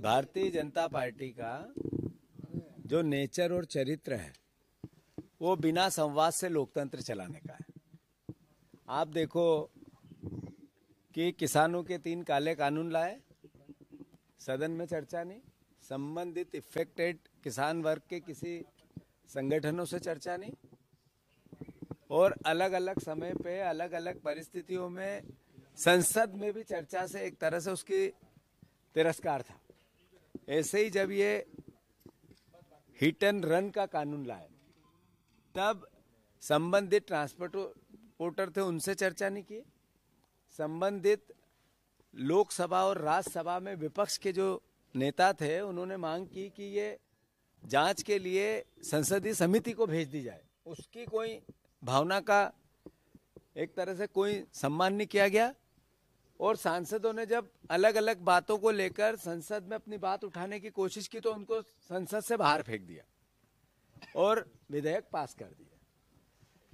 भारतीय जनता पार्टी का जो नेचर और चरित्र है वो बिना संवाद से लोकतंत्र चलाने का है आप देखो कि किसानों के तीन काले कानून लाए सदन में चर्चा नहीं संबंधित इफेक्टेड किसान वर्ग के किसी संगठनों से चर्चा नहीं और अलग अलग समय पे अलग अलग परिस्थितियों में संसद में भी चर्चा से एक तरह से उसकी तिरस्कार था ऐसे ही जब ये हिट एंड रन का कानून लाए तब संबंधित ट्रांसपोर्टर थे उनसे चर्चा नहीं की संबंधित लोकसभा और राज्यसभा में विपक्ष के जो नेता थे उन्होंने मांग की कि ये जांच के लिए संसदीय समिति को भेज दी जाए उसकी कोई भावना का एक तरह से कोई सम्मान नहीं किया गया और सांसदों ने जब अलग अलग बातों को लेकर संसद में अपनी बात उठाने की कोशिश की तो उनको संसद से बाहर फेंक दिया और विधेयक पास कर दिया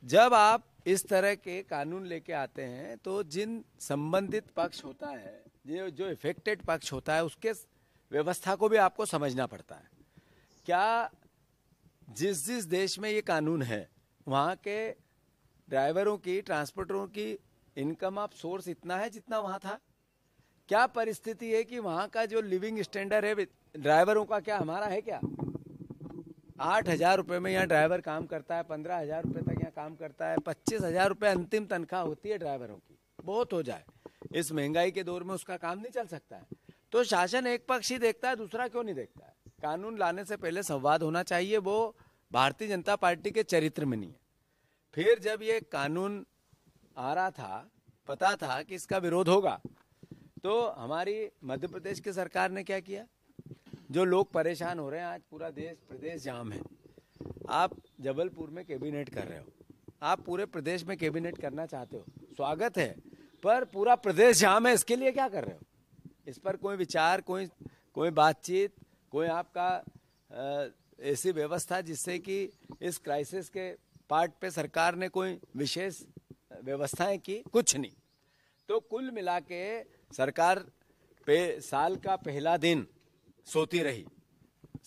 जब आप इस तरह के कानून लेके आते हैं तो जिन संबंधित पक्ष होता है जो जो इफेक्टेड पक्ष होता है उसके व्यवस्था को भी आपको समझना पड़ता है क्या जिस जिस देश में ये कानून है वहाँ के ड्राइवरों की ट्रांसपोर्टरों की इनकम आप सोर्स इतना है जितना वहां था क्या परिस्थिति है कि वहां का जो लिविंग स्टैंडर्ड है ड्राइवरों का क्या हमारा है क्या आठ हजार रुपये में यहाँ ड्राइवर काम करता है पंद्रह हजार रुपये तक यहाँ काम करता है पच्चीस हजार रुपये अंतिम तनख्वाह होती है ड्राइवरों की बहुत हो जाए इस महंगाई के दौर में उसका काम नहीं चल सकता है तो शासन एक पक्ष ही देखता है दूसरा क्यों नहीं देखता है कानून लाने से पहले संवाद होना चाहिए वो भारतीय जनता पार्टी के चरित्र में नहीं है फिर जब ये कानून आ रहा था पता था कि इसका विरोध होगा तो हमारी मध्य प्रदेश की सरकार ने क्या किया जो लोग परेशान हो रहे हैं आज पूरा देश प्रदेश जाम है आप जबलपुर में कैबिनेट कर रहे हो आप पूरे प्रदेश में कैबिनेट करना चाहते हो स्वागत है पर पूरा प्रदेश जाम है इसके लिए क्या कर रहे हो इस पर कोई विचार कोई कोई बातचीत कोई आपका ऐसी व्यवस्था जिससे कि इस क्राइसिस के पार्ट पे सरकार ने कोई विशेष व्यवस्थाएं की कुछ नहीं तो कुल मिला के सरकार पे साल का पहला दिन सोती रही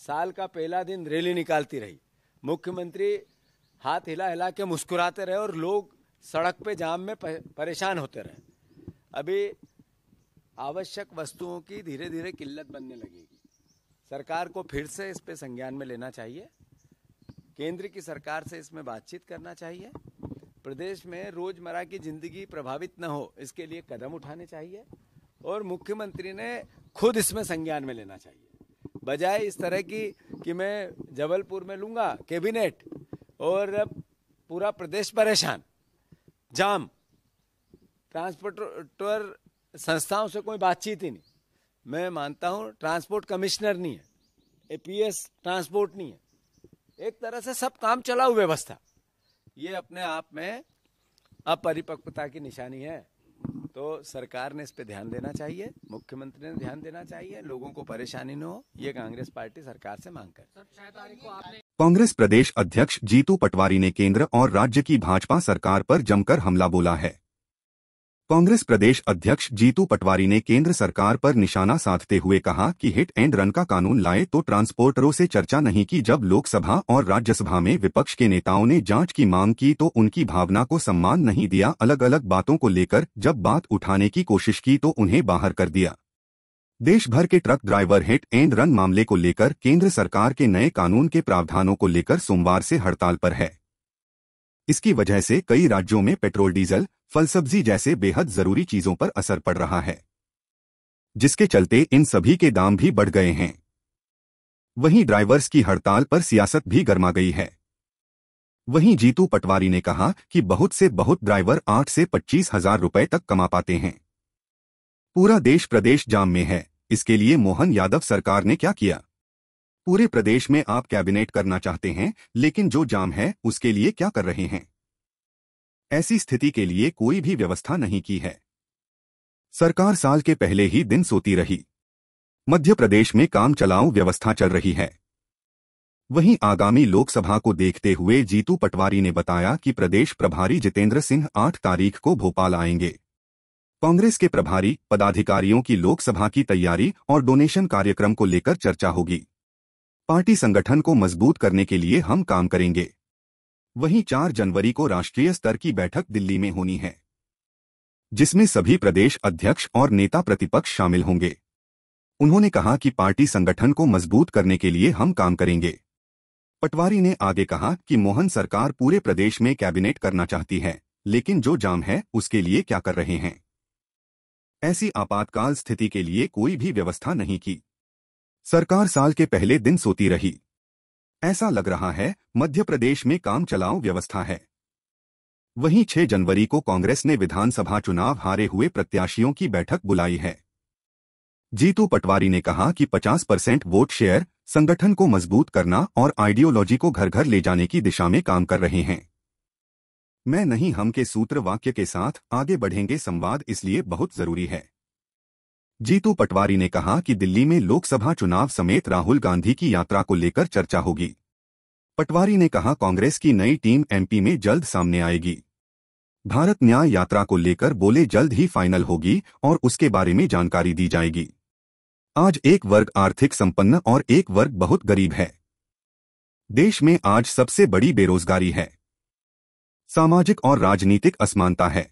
साल का पहला दिन रैली निकालती रही मुख्यमंत्री हाथ हिला हिला के मुस्कुराते रहे और लोग सड़क पे जाम में परेशान होते रहे अभी आवश्यक वस्तुओं की धीरे धीरे किल्लत बनने लगेगी सरकार को फिर से इस पे संज्ञान में लेना चाहिए केंद्र की सरकार से इसमें बातचीत करना चाहिए प्रदेश में रोजमर्रा की जिंदगी प्रभावित न हो इसके लिए कदम उठाने चाहिए और मुख्यमंत्री ने खुद इसमें संज्ञान में लेना चाहिए बजाय इस तरह की कि मैं जबलपुर में लूँगा कैबिनेट और पूरा प्रदेश परेशान जाम ट्रांसपोर्टर संस्थाओं से कोई बातचीत ही नहीं मैं मानता हूँ ट्रांसपोर्ट कमिश्नर नहीं है ए पी एस ट्रांसपोर्ट नहीं है एक तरह से सब काम चलाऊ व्यवस्था ये अपने आप में अपरिपक्वता की निशानी है तो सरकार ने इस पे ध्यान देना चाहिए मुख्यमंत्री ने ध्यान देना चाहिए लोगों को परेशानी न हो ये कांग्रेस पार्टी सरकार से मांग कर कांग्रेस प्रदेश अध्यक्ष जीतू पटवारी ने केंद्र और राज्य की भाजपा सरकार पर जमकर हमला बोला है कांग्रेस प्रदेश अध्यक्ष जीतू पटवारी ने केंद्र सरकार पर निशाना साधते हुए कहा कि हिट एंड रन का कानून लाए तो ट्रांसपोर्टरों से चर्चा नहीं की जब लोकसभा और राज्यसभा में विपक्ष के नेताओं ने जांच की मांग की तो उनकी भावना को सम्मान नहीं दिया अलग अलग बातों को लेकर जब बात उठाने की कोशिश की तो उन्हें बाहर कर दिया देश भर के truck driver hit and run मामले को लेकर केंद्र सरकार के नए कानून के प्रावधानों को लेकर सोमवार से हड़ताल पर है इसकी वजह से कई राज्यों में पेट्रोल डीजल फल सब्जी जैसे बेहद जरूरी चीजों पर असर पड़ रहा है जिसके चलते इन सभी के दाम भी बढ़ गए हैं वहीं ड्राइवर्स की हड़ताल पर सियासत भी गर्मा गई है वहीं जीतू पटवारी ने कहा कि बहुत से बहुत ड्राइवर आठ से पच्चीस हजार रुपए तक कमा पाते हैं पूरा देश प्रदेश जाम में है इसके लिए मोहन यादव सरकार ने क्या किया पूरे प्रदेश में आप कैबिनेट करना चाहते हैं लेकिन जो जाम है उसके लिए क्या कर रहे हैं ऐसी स्थिति के लिए कोई भी व्यवस्था नहीं की है सरकार साल के पहले ही दिन सोती रही मध्य प्रदेश में काम चलाऊ व्यवस्था चल रही है वहीं आगामी लोकसभा को देखते हुए जीतू पटवारी ने बताया कि प्रदेश प्रभारी जितेंद्र सिंह 8 तारीख को भोपाल आएंगे कांग्रेस के प्रभारी पदाधिकारियों की लोकसभा की तैयारी और डोनेशन कार्यक्रम को लेकर चर्चा होगी पार्टी संगठन को मजबूत करने के लिए हम काम करेंगे वहीं चार जनवरी को राष्ट्रीय स्तर की बैठक दिल्ली में होनी है जिसमें सभी प्रदेश अध्यक्ष और नेता प्रतिपक्ष शामिल होंगे उन्होंने कहा कि पार्टी संगठन को मजबूत करने के लिए हम काम करेंगे पटवारी ने आगे कहा कि मोहन सरकार पूरे प्रदेश में कैबिनेट करना चाहती है लेकिन जो जाम है उसके लिए क्या कर रहे हैं ऐसी आपातकाल स्थिति के लिए कोई भी व्यवस्था नहीं की सरकार साल के पहले दिन सोती रही ऐसा लग रहा है मध्य प्रदेश में काम चलाओ व्यवस्था है वहीं 6 जनवरी को कांग्रेस ने विधानसभा चुनाव हारे हुए प्रत्याशियों की बैठक बुलाई है जीतू पटवारी ने कहा कि 50 परसेंट वोट शेयर संगठन को मजबूत करना और आइडियोलॉजी को घर घर ले जाने की दिशा में काम कर रहे हैं मैं नहीं हम के सूत्र वाक्य के साथ आगे बढ़ेंगे संवाद इसलिए बहुत जरूरी है जीतू पटवारी ने कहा कि दिल्ली में लोकसभा चुनाव समेत राहुल गांधी की यात्रा को लेकर चर्चा होगी पटवारी ने कहा कांग्रेस की नई टीम एमपी में जल्द सामने आएगी भारत न्याय यात्रा को लेकर बोले जल्द ही फाइनल होगी और उसके बारे में जानकारी दी जाएगी आज एक वर्ग आर्थिक संपन्न और एक वर्ग बहुत गरीब है देश में आज सबसे बड़ी बेरोजगारी है सामाजिक और राजनीतिक असमानता है